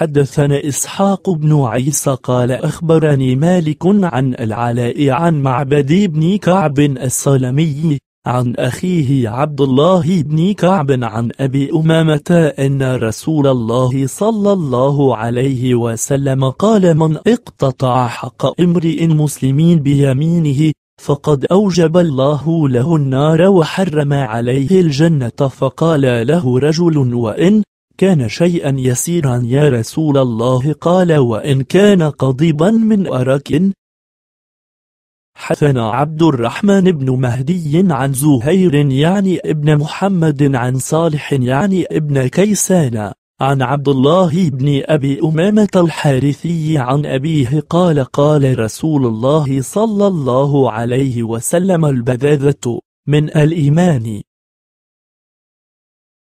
حدثنا إسحاق بن عيسى قال أخبرني مالك عن العلاء عن معبد بن كعب السلمي عن أخيه عبد الله بن كعب عن أبي أمامة أن رسول الله صلى الله عليه وسلم قال من اقتطع حق امرئ مسلمين بيمينه فقد أوجب الله له النار وحرم عليه الجنة فقال له رجل وإن كان شيئا يسيرا يا رسول الله قال وإن كان قضيبا من أرك حثنا عبد الرحمن بن مهدي عن زهير يعني ابن محمد عن صالح يعني ابن كيسان عن عبد الله بن أبي أمامة الحارثي عن أبيه قال قال رسول الله صلى الله عليه وسلم البذاذة من الإيمان